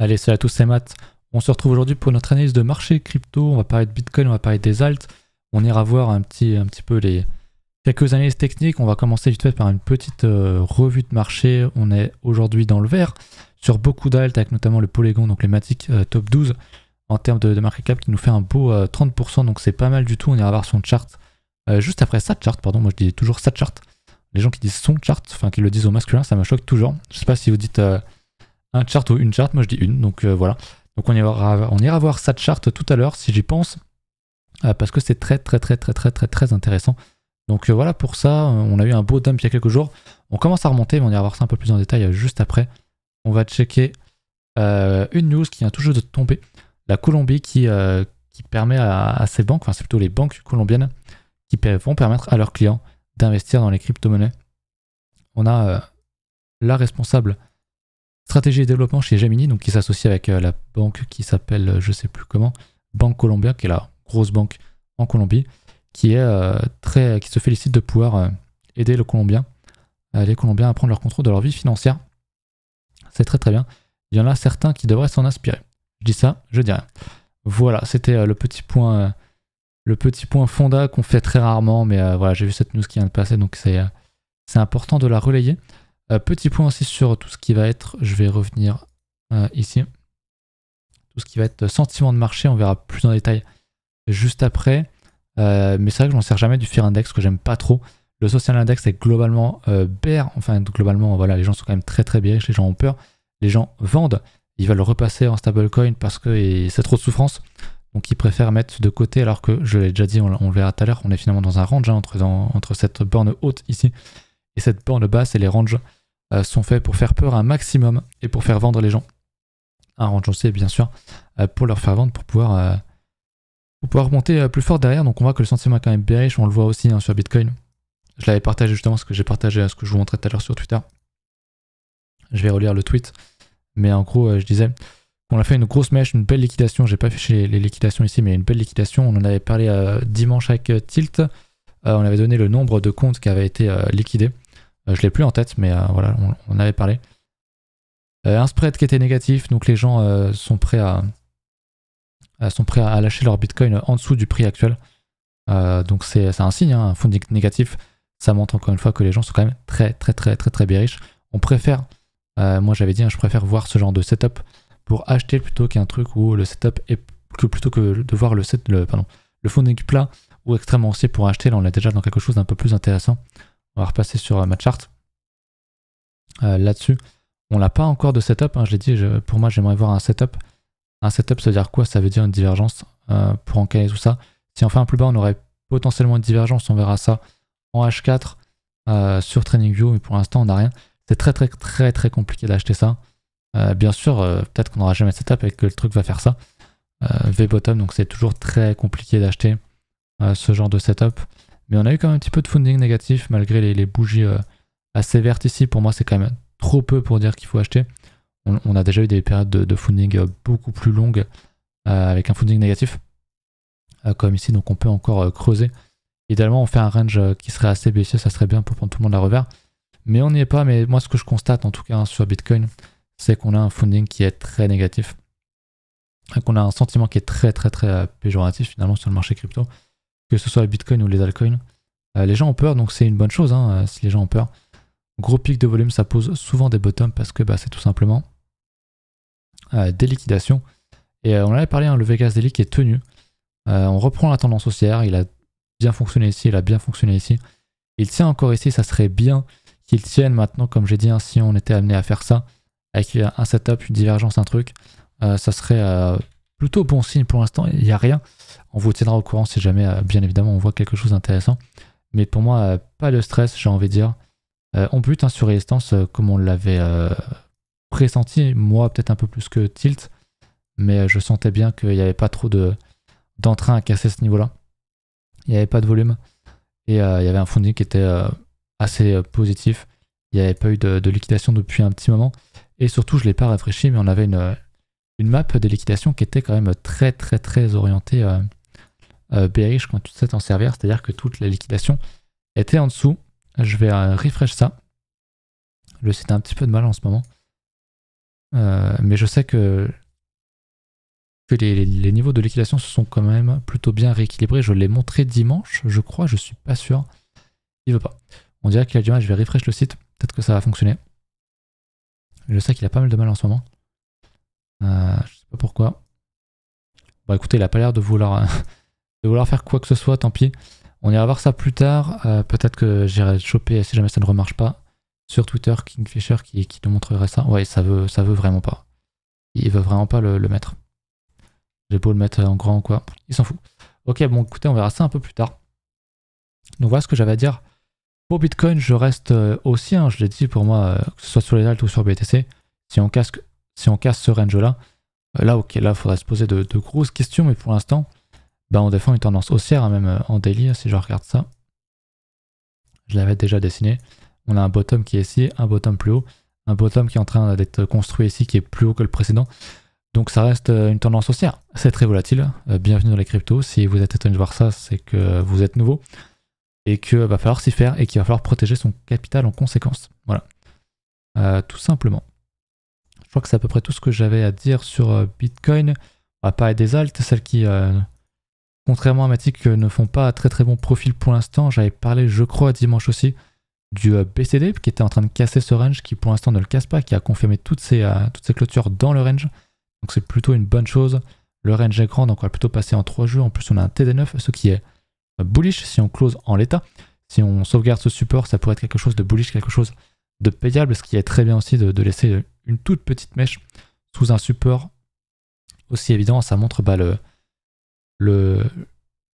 Allez, salut à tous, c'est Matt. On se retrouve aujourd'hui pour notre analyse de marché crypto. On va parler de Bitcoin, on va parler des alts. On ira voir un petit, un petit peu les quelques analyses techniques. On va commencer vite fait par une petite euh, revue de marché. On est aujourd'hui dans le vert sur beaucoup d'alts, avec notamment le Polygon, donc les Matic euh, top 12 en termes de, market cap qui nous fait un beau 30%. Euh, donc c'est pas mal du tout. On ira voir son chart juste après sa chart. Pardon, moi je dis toujours sa chart. Les gens qui disent son chart, enfin qui le disent au masculin, ça me choque toujours. Je sais pas si vous dites un chart ou une charte, moi je dis une, donc euh, voilà. Donc on ira, on voir sa charte tout à l'heure si j'y pense, euh, parce que c'est très très très très très très très intéressant. Donc euh, voilà pour ça, on a eu un beau dump il y a quelques jours. On commence à remonter, mais on ira voir ça un peu plus en détail juste après. On va checker une news qui vient tout juste de tomber. La Colombie qui, qui permet à, à, ses banques, enfin c'est plutôt les banques colombiennes, qui vont permettre à leurs clients d'investir dans les crypto-monnaies. On a la responsable stratégie et développement chez Gemini, donc qui s'associe avec euh, la banque qui s'appelle, euh, je sais plus comment, Banque Colombia, qui est la grosse banque en Colombie, qui est euh, très, qui se félicite de pouvoir aider les Colombiens à prendre leur contrôle de leur vie financière. C'est très très bien. Il y en a certains qui devraient s'en inspirer. Je dis ça, je dis rien. Voilà, c'était le petit point, le petit point Fonda qu'on fait très rarement, mais voilà, j'ai vu cette news qui vient de passer, donc c'est important de la relayer. Euh, petit point aussi sur tout ce qui va être, je vais revenir euh, ici, tout ce qui va être sentiment de marché, on verra plus en détail juste après. Euh, mais c'est vrai que je n'en sers jamais du Fear Index, que j'aime pas trop. Le Social Index est globalement bear, enfin globalement, voilà, les gens sont quand même très très bearish, les gens ont peur, les gens vendent, ils veulent repasser en stablecoin parce que c'est trop de souffrance. Donc ils préfèrent mettre de côté, alors que je l'ai déjà dit, on, le verra tout à l'heure, on est finalement dans un range hein, entre, entre cette borne haute ici et cette borne basse et les ranges euh, sont faits pour faire peur un maximum et pour faire vendre les gens. Un aussi bien sûr, euh, pour leur faire vendre, pour pouvoir, euh, pour pouvoir monter plus fort derrière. Donc on voit que le sentiment est quand même riche on le voit aussi hein, sur Bitcoin. Je l'avais partagé justement, ce que j'ai partagé, ce que je vous montrais tout à l'heure sur Twitter. Je vais relire le tweet. Mais en gros, je disais on a fait une grosse mèche, une belle liquidation. J'ai pas affiché les liquidations ici, mais une belle liquidation. On en avait parlé dimanche avec Tilt. on avait donné le nombre de comptes qui avaient été liquidés. Euh, je l'ai plus en tête, mais euh, voilà, on, avait parlé. Euh, un spread qui était négatif, donc les gens sont prêts à sont prêts à lâcher leur Bitcoin en dessous du prix actuel. donc c'est un signe, hein, un funding négatif, ça montre encore une fois que les gens sont quand même très très très très très riches. On préfère, moi j'avais dit, hein, je préfère voir ce genre de setup pour acheter plutôt qu'un truc où le setup est que plutôt que de voir le set, le pardon, le funding plat ou extrêmement haussier pour acheter. Là on est déjà dans quelque chose d'un peu plus intéressant. On va repasser sur euh, ma chart. Euh, là-dessus, on n'a pas encore de setup. Hein, je l'ai dit, pour moi, j'aimerais voir un setup. Un setup, ça veut dire quoi Ça veut dire une divergence euh, pour encaler tout ça. Si on fait un plus bas, on aurait potentiellement une divergence. On verra ça en H4 sur sur view. mais pour l'instant, on n'a rien. C'est très, très, très, très compliqué d'acheter ça. bien sûr, peut-être qu'on n'aura jamais de setup et que le truc va faire ça. V-bottom, donc c'est toujours très compliqué d'acheter ce genre de setup. Mais on a eu quand même un petit peu de funding négatif malgré les, bougies euh, assez vertes ici. Pour moi, c'est quand même trop peu pour dire qu'il faut acheter. On, a déjà eu des périodes de, funding euh, beaucoup plus longues euh, avec un funding négatif, comme ici. Donc on peut encore creuser. Idéalement, on fait un range qui serait assez baissier, ça serait bien pour prendre tout le monde à revers. Mais on n'y est pas. Mais moi, ce que je constate en tout cas sur Bitcoin, c'est qu'on a un funding qui est très négatif. Qu'on a un sentiment qui est très très très péjoratif finalement sur le marché crypto que ce soit le Bitcoin ou les altcoins. Euh, les gens ont peur, donc c'est une bonne chose hein, euh, si les gens ont peur. Gros pic de volume, ça pose souvent des bottoms parce que bah, c'est tout simplement euh, des liquidations. Et on avait parlé, hein, le Vegas Daily qui est tenu. on reprend la tendance haussière, il a bien fonctionné ici, il a bien fonctionné ici. Il tient encore ici, ça serait bien qu'il tienne maintenant, comme j'ai dit, hein, si on était amené à faire ça, avec un setup, une divergence, un truc, ça serait plutôt bon signe pour l'instant. Il n'y a rien. On vous tiendra au courant si jamais, euh, bien évidemment, on voit quelque chose d'intéressant. Mais pour moi, euh, pas de stress, j'ai envie de dire. on euh, bute hein, sur résistance comme on l'avait pressenti, moi peut-être un peu plus que tilt, mais je sentais bien qu'il n'y avait pas trop de d'entrain à casser ce niveau-là. Il n'y avait pas de volume et il y avait un funding qui était assez positif. Il n'y avait pas eu de, de, liquidation depuis un petit moment et surtout je ne l'ai pas rafraîchi, mais on avait une, une map de liquidation qui était quand même très très très orientée euh, euh quand tu sais t'en servir, c'est-à-dire que toute la liquidation était en dessous. Je vais euh, refresh ça. Le site a un petit peu de mal en ce moment. Euh, mais je sais que, les, niveaux de liquidation se sont quand même plutôt bien rééquilibrés. Je l'ai montré dimanche, je crois, je suis pas sûr. Il veut pas. On dirait qu'il a du mal, je vais refresh le site, peut-être que ça va fonctionner. Je sais qu'il a pas mal de mal en ce moment. Euh, je sais pas pourquoi. Bon, bah, écoutez, il a pas l'air de vouloir, de vouloir faire quoi que ce soit, tant pis. On ira voir ça plus tard. Euh, peut-être que j'irai choper, si jamais ça ne remarche pas, sur Twitter Kingfisher qui, qui nous montrerait ça. Ouais, ça veut, ça veut vraiment pas. Il veut vraiment pas le, le mettre. J'ai beau le mettre en grand ou quoi. Il s'en fout. Ok, bon, écoutez, on verra ça un peu plus tard. Donc voilà ce que j'avais à dire. Pour Bitcoin, je reste euh, aussi, hein, je l'ai dit pour moi, que ce soit sur les alt ou sur BTC, si on casque si on casse ce range-là, euh, là, ok, là, il faudrait se poser de, grosses questions, mais pour l'instant, bah, on défend une tendance haussière, hein, même euh, en daily, hein, si je regarde ça. Je l'avais déjà dessiné. On a un bottom qui est ici, un bottom plus haut, un bottom qui est en train d'être construit ici, qui est plus haut que le précédent. Donc ça reste euh, une tendance haussière. C'est très volatile. Bienvenue dans les cryptos. Si vous êtes étonné de voir ça, c'est que vous êtes nouveau et qu'il va falloir s'y faire et qu'il va falloir protéger son capital en conséquence. Voilà. tout simplement. Je crois que c'est à peu près tout ce que j'avais à dire sur euh, Bitcoin. On va parler des altes, celles qui, euh, contrairement à Matic, euh, ne font pas très très bon profil pour l'instant. J'avais parlé, je crois, dimanche aussi, du BCD qui était en train de casser ce range, qui pour l'instant ne le casse pas, qui a confirmé toutes ses, toutes clôtures dans le range. Donc c'est plutôt une bonne chose. Le range est grand, donc on va plutôt passer en 3 jours. En plus, on a un TD9, ce qui est bullish si on close en l'état. Si on sauvegarde ce support, ça pourrait être quelque chose de bullish, quelque chose de payable, ce qui est très bien aussi de laisser une toute petite mèche sous un support aussi évident. Ça montre bah, le, le,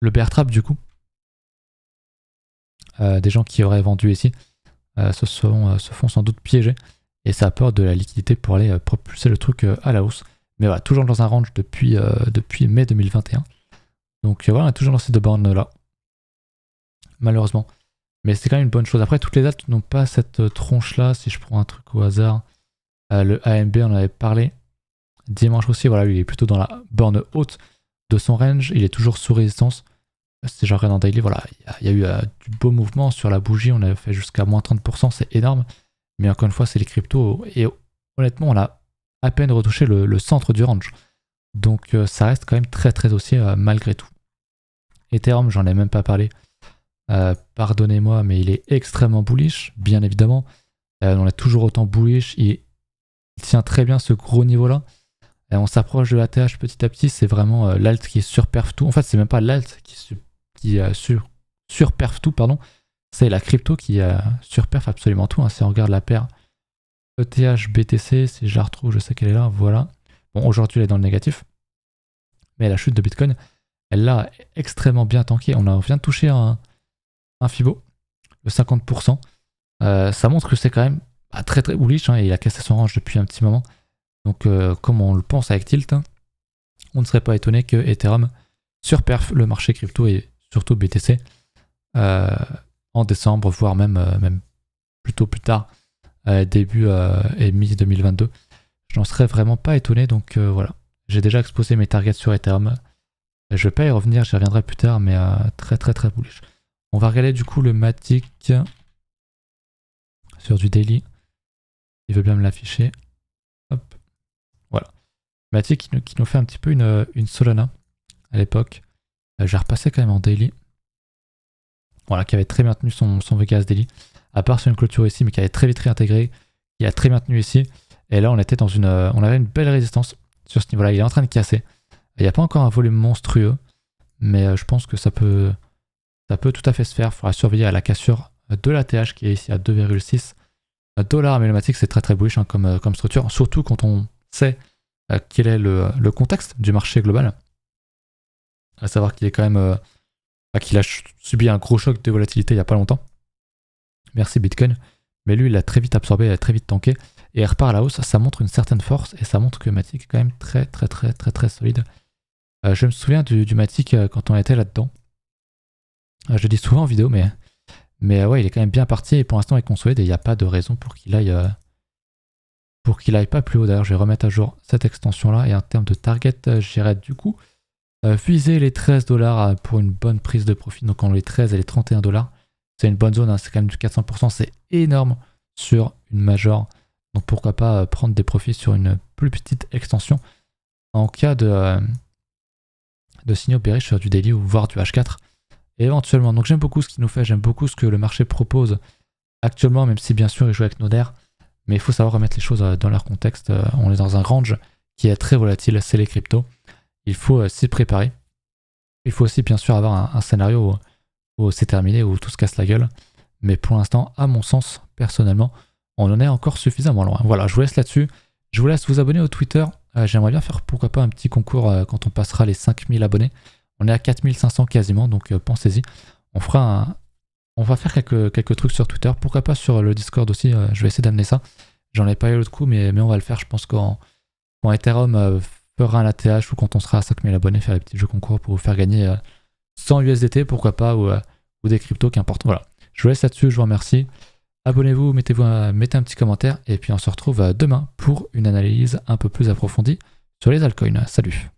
le bear trap du coup. Euh, des gens qui auraient vendu ici euh, se, sont, euh, se, font sans doute piéger et ça a peur de la liquidité pour aller propulser le truc à la hausse. Mais voilà, toujours dans un range depuis, depuis mai 2021. Donc voilà, on toujours dans ces deux bornes là. Malheureusement. Mais c'est quand même une bonne chose. Après, toutes les dates n'ont pas cette tronche là. Si je prends un truc au hasard, euh, le AMB, on avait parlé dimanche aussi. Voilà, il est plutôt dans la borne haute de son range. Il est toujours sous résistance. C'est genre en daily. Voilà, il y, a, eu euh, du beau mouvement sur la bougie. On a fait jusqu'à moins 30%. C'est énorme. Mais encore une fois, c'est les cryptos. Et honnêtement, on a à peine retouché le, centre du range. Donc euh, ça reste quand même très très haussier malgré tout. Ethereum, j'en ai même pas parlé. Pardonnez-moi, mais il est extrêmement bullish, bien évidemment. on est toujours autant bullish. Il tient très bien ce gros niveau-là. Et on s'approche de l'ATH petit à petit, c'est vraiment euh, l'alt qui surperfe tout. En fait, c'est même pas l'alt qui, qui euh, sur tout, pardon. C'est la crypto qui a euh, absolument tout. Hein. Si on regarde la paire ETH BTC, si je la retrouve, je sais qu'elle est là. Voilà. Bon, aujourd'hui, elle est dans le négatif. Mais la chute de Bitcoin, elle l'a extrêmement bien tanké. On, a, vient de toucher un, un Fibo, le 50%. ça montre que c'est quand même ah, très très bullish, hein, et il a cassé son range depuis un petit moment. Donc euh, comme on le pense avec Tilt, hein, on ne serait pas étonné que Ethereum surperf le marché crypto et surtout BTC euh, en décembre, voire même, euh, même plutôt plus tard, début et mi-2022. n'en serais vraiment pas étonné, donc voilà. J'ai déjà exposé mes targets sur Ethereum. Je vais pas y revenir, j'y reviendrai plus tard, mais très très très bullish. On va regarder du coup le Matic sur du daily il veut bien me l'afficher. Hop. Voilà. Mathieu qui nous, fait un petit peu une, Solana à l'époque. Euh, J'ai repassé quand même en daily. Voilà, qui avait très bien tenu son, Vegas daily. À part sur une clôture ici, mais qui avait très vite réintégré. Il a très bien tenu ici. Et là, on était dans une. Euh, on avait une belle résistance sur ce niveau-là. Il est en train de casser. Il n'y a pas encore un volume monstrueux. Mais euh, je pense que ça peut. Ça peut tout à fait se faire. Il faudra surveiller à la cassure de la TH qui est ici à 2,6 dollar euh, matic c'est très très bullish hein, euh, comme, structure, surtout quand on sait euh, quel est le, contexte du marché global. À savoir qu'il est quand même. Bah, qu'il a subi un gros choc de volatilité il n'y a pas longtemps. Merci Bitcoin. Mais lui, il a très vite absorbé, il a très vite tanké. Et il repart à la hausse. Ça montre une certaine force et ça montre que Matic est quand même très, très, très, très, très solide. je me souviens du, du Matic quand on était là-dedans. je le dis souvent en vidéo, mais mais ouais, il est quand même bien parti et pour l'instant il est consolide et il n'y a pas de raison pour qu'il aille euh, pour qu'il aille pas plus haut. D'ailleurs, je vais remettre à jour cette extension là et en termes de target, euh, j'irai du coup fuser euh, les 13 dollars pour une bonne prise de profit. Donc entre les 13 et les 31 dollars, c'est une bonne zone. Hein. C'est quand même du 400%, c'est énorme sur une major. Donc pourquoi pas prendre des profits sur une plus petite extension en cas de de signaux sur du daily ou voire du H4 éventuellement, donc j'aime beaucoup ce qu'il nous fait, j'aime beaucoup ce que le marché propose actuellement, même si bien sûr il joue avec Noder, mais il faut savoir remettre les choses euh, dans leur contexte. Euh, on est dans un range qui est très volatile, c'est les cryptos. Il faut euh, s'y préparer. Il faut aussi bien sûr avoir un, scénario où, où c'est terminé, où tout se casse la gueule. Mais pour l'instant, à mon sens, personnellement, on en est encore suffisamment loin. Voilà, je vous laisse là-dessus. Je vous laisse vous abonner au Twitter. J'aimerais bien faire pourquoi pas un petit concours quand on passera les 5000 abonnés. On est à 4500 quasiment, donc euh, pensez-y. On fera on va faire quelques, quelques trucs sur Twitter, pourquoi pas sur le Discord aussi, euh, je vais essayer d'amener ça. J'en ai pas eu l'autre coup, mais, on va le faire, je pense qu'en quand Ethereum euh, fera un ATH ou quand on sera à 5000 abonnés, faire des petits jeux concours pour vous faire gagner 100 USDT, pourquoi pas, ou, ou des cryptos, qu'importe. Voilà, je vous laisse là-dessus, je vous remercie. Abonnez-vous, mettez-vous, mettez un petit commentaire, et puis on se retrouve demain pour une analyse un peu plus approfondie sur les altcoins. Salut